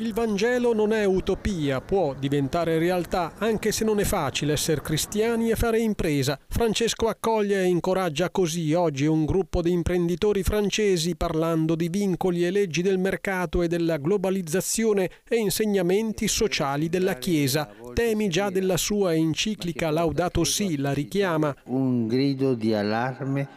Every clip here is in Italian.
Il Vangelo non è utopia, può diventare realtà, anche se non è facile essere cristiani e fare impresa. Francesco accoglie e incoraggia così oggi un gruppo di imprenditori francesi parlando di vincoli e leggi del mercato e della globalizzazione e insegnamenti sociali della Chiesa, temi già della sua enciclica Laudato Si, la richiama. Un grido di allarme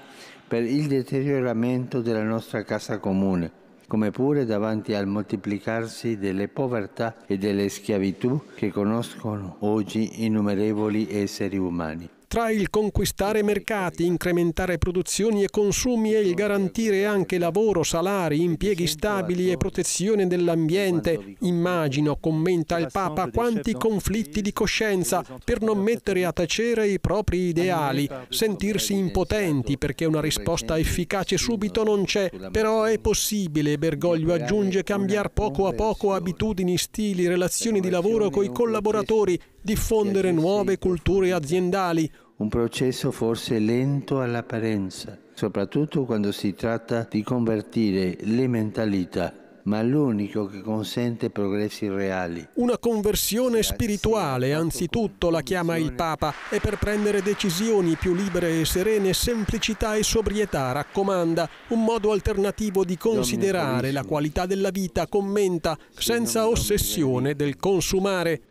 per il deterioramento della nostra casa comune come pure davanti al moltiplicarsi delle povertà e delle schiavitù che conoscono oggi innumerevoli esseri umani tra il conquistare mercati, incrementare produzioni e consumi e il garantire anche lavoro, salari, impieghi stabili e protezione dell'ambiente. Immagino, commenta il Papa, quanti conflitti di coscienza per non mettere a tacere i propri ideali, sentirsi impotenti perché una risposta efficace subito non c'è, però è possibile, Bergoglio aggiunge, cambiare poco a poco abitudini, stili, relazioni di lavoro coi collaboratori diffondere nuove culture aziendali. Un processo forse lento all'apparenza, soprattutto quando si tratta di convertire le mentalità ma l'unico che consente progressi reali. Una conversione spirituale, anzitutto la chiama il Papa, e per prendere decisioni più libere e serene, semplicità e sobrietà raccomanda, un modo alternativo di considerare la qualità della vita, commenta, senza ossessione del consumare.